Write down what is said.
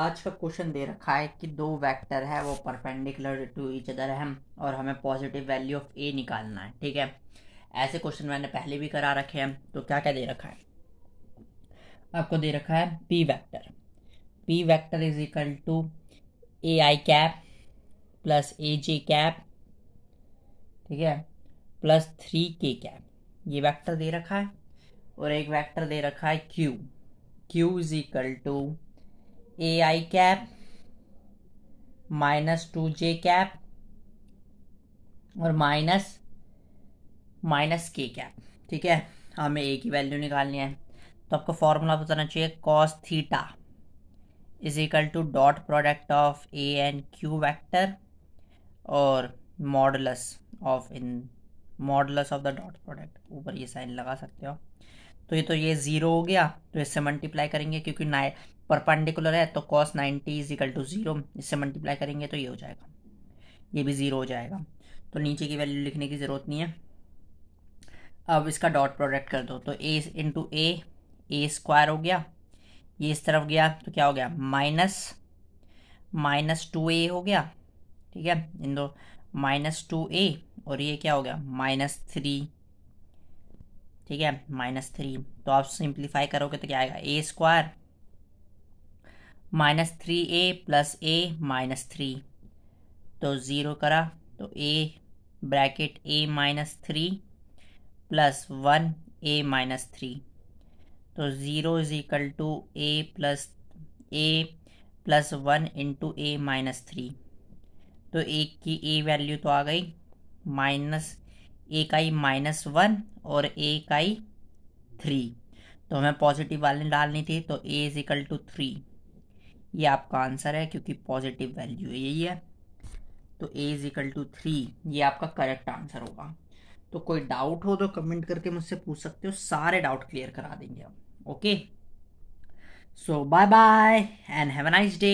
आज का क्वेश्चन दे रखा है कि दो वेक्टर है वो परपेंडिकुलर टू इच अदर है और हमें पॉजिटिव वैल्यू ऑफ ए निकालना है ठीक है ऐसे क्वेश्चन मैंने पहले भी करा रखे हैं तो क्या क्या दे रखा है आपको दे रखा है P vector P vector is equal to A I cap plus A J cap ठीक है प्लस थ्री के कैप ये वैक्टर दे रखा है और एक वैक्टर दे रखा है Q Q is equal to A I cap minus two J cap और माइनस माइनस के कैप ठीक है हमें ए की वैल्यू निकालनी है तो आपको फॉर्मूला बताना चाहिए cos theta is equal to dot product of A and Q vector और मॉडलस ऑफ इन modulus of the dot product ऊपर ये साइन लगा सकते हो तो ये तो ये ज़ीरो हो गया तो इससे मल्टीप्लाई करेंगे क्योंकि ना परपेंडिकुलर है तो cos ninety is equal to zero इससे मल्टीप्लाई करेंगे तो ये हो जाएगा ये भी ज़ीरो हो जाएगा तो नीचे की वैल्यू लिखने की ज़रूरत नहीं है अब इसका डॉट प्रोडक्ट कर दो तो ए इंटू ए ए स्क्वायर हो गया ये इस तरफ गया तो क्या हो गया माइनस माइनस टू ए हो गया ठीक है इन दो माइनस टू ए और ये क्या हो गया माइनस थ्री ठीक है माइनस थ्री तो आप सिंप्लीफाई करोगे तो क्या आएगा A square minus three A plus A minus three तो ज़ीरो करा तो A bracket A minus three plus one A minus three तो zero is equal to A plus A plus one into A minus three तो एक की ए value तो आ गई minus एक आई माइनस वन और एक आई थ्री तो हमें पॉजिटिव वाली डालनी थी तो A is equal to three ये आपका आंसर है क्योंकि पॉजिटिव वैल्यू है यही है तो A is equal to three ये आपका करेक्ट आंसर होगा तो कोई डाउट हो तो कमेंट करके मुझसे पूछ सकते हो सारे डाउट क्लियर करा देंगे हम okay so bye bye and have a nice day